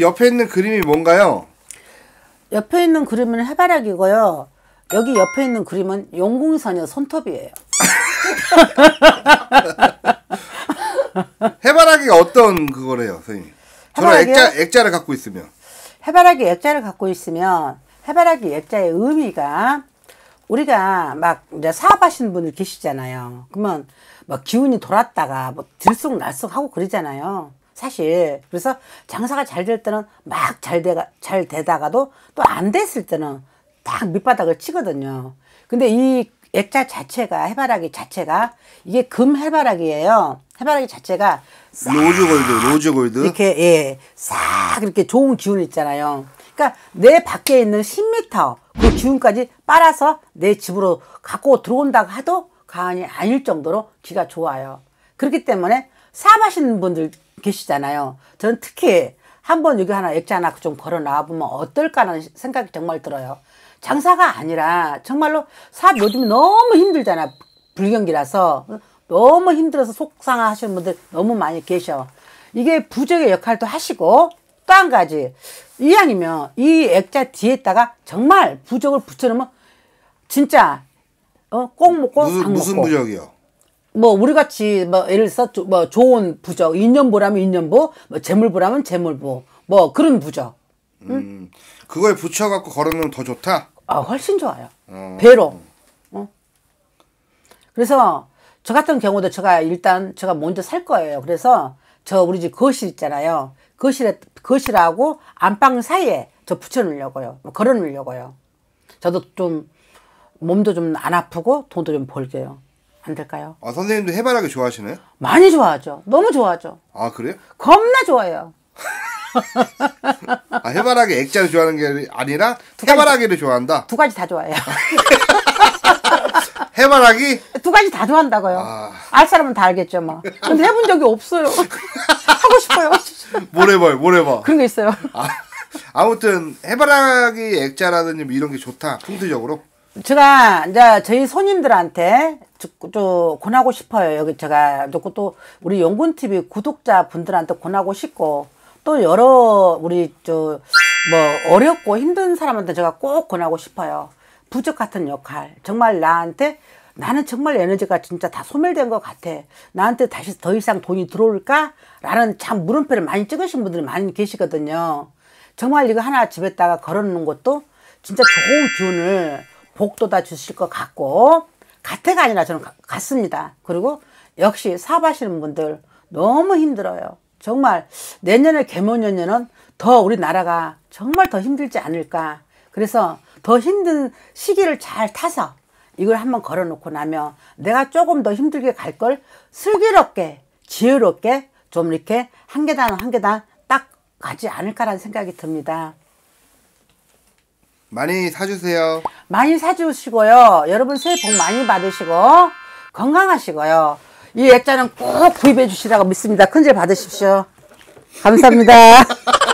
옆에 있는 그림이 뭔가요? 옆에 있는 그림은 해바라기고요. 여기 옆에 있는 그림은 용궁사녀 손톱이에요. 해바라기가 어떤 그거래요, 선생님? 저는 액자, 액자를 갖고 있으면. 해바라기 액자를 갖고 있으면 해바라기 액자의 의미가 우리가 막 이제 사업하시는 분들 계시잖아요. 그러면 막 뭐 기운이 돌았다가 뭐 들쑥날쑥 하고 그러잖아요. 사실 그래서 장사가 잘 될 때는 막 잘 되가 잘 되다가도 또 안 됐을 때는 딱 밑바닥을 치거든요 근데 이 액자 자체가 해바라기 자체가 이게 금 해바라기예요 해바라기 자체가 로즈 골드 로즈 골드 이렇게 예싹 이렇게 좋은 기운 있잖아요 그러니까 내 밖에 있는 10m 그 기운까지 빨아서 내 집으로 갖고 들어온다고 해도과언이 아닐 정도로 기가 좋아요 그렇기 때문에 사마시는 분들 계시잖아요. 저는 특히 한번 여기 하나 액자 하나 좀 걸어 나보면 어떨까라는 생각이 정말 들어요. 장사가 아니라 정말로 사업 요즘 너무 힘들잖아. 불경기라서. 너무 힘들어서 속상하시는 분들 너무 많이 계셔. 이게 부적의 역할도 하시고 또 한 가지 이왕이면 이 액자 뒤에다가 정말 부적을 붙여놓으면 진짜 어, 꼭 먹고 무슨, 무슨 먹고. 무슨 부적이요? 뭐 우리 같이 뭐 예를 들어 뭐 좋은 부적 인연보라면 인연보 뭐 재물보라면 재물보 뭐 그런 부적 응? 음, 그걸 붙여갖고 걸으면 더 좋다 아 훨씬 좋아요 어. 배로 어? 그래서 저 같은 경우도 제가 일단 제가 먼저 살 거예요 그래서 저 우리 집 거실 있잖아요 거실에 거실하고 안방 사이에 저 붙여놓으려고요 뭐 걸어놓으려고요 저도 좀 몸도 좀 안 아프고 돈도 좀 벌게요 안 될까요? 아 선생님도 해바라기 좋아하시나요? 많이 좋아하죠. 너무 좋아하죠. 아 그래요? 겁나 좋아해요. 아 해바라기 액자를 좋아하는 게 아니라 해바라기를 좋아한다. 두 가지 다 좋아해요. 해바라기? 두 가지 다 좋아한다고요. 아... 알 사람은 다 알겠죠, 뭐. 근데 해본 적이 없어요. 하고 싶어요. 뭘 해봐요, 뭘 해봐. 그런 게 있어요. 아, 아무튼 해바라기 액자라든지 뭐 이런 게 좋다, 풍수적으로. 제가 이제 저희 손님들한테 저 권하고 싶어요. 여기 제가 놓고 또 우리 용군 TV 구독자 분들한테 권하고 싶고 또 여러 우리 저 뭐 어렵고 힘든 사람한테 제가 꼭 권하고 싶어요. 부적 같은 역할. 정말 나한테 나는 정말 에너지가 진짜 다 소멸된 것 같아. 나한테 다시 더 이상 돈이 들어올까? 라는 참 물음표를 많이 찍으신 분들이 많이 계시거든요. 정말 이거 하나 집에다가 걸어놓는 것도 진짜 좋은 기운을 복도 다 주실 것 같고 같애가 아니라 저는 같습니다. 그리고 역시 사업하시는 분들 너무 힘들어요. 정말 내년에 개모년에는 더 우리나라가 정말 더 힘들지 않을까. 그래서 더 힘든 시기를 잘 타서 이걸 한번 걸어놓고 나면 내가 조금 더 힘들게 갈 걸 슬기롭게 지혜롭게 좀 이렇게 한 계단 한 계단 딱 가지 않을까라는 생각이 듭니다. 많이 사주세요. 많이 사주시고요. 여러분 새해 복 많이 받으시고 건강하시고요. 이 액자는 꼭 구입해 주시라고 믿습니다. 큰 절 받으십시오. 감사합니다.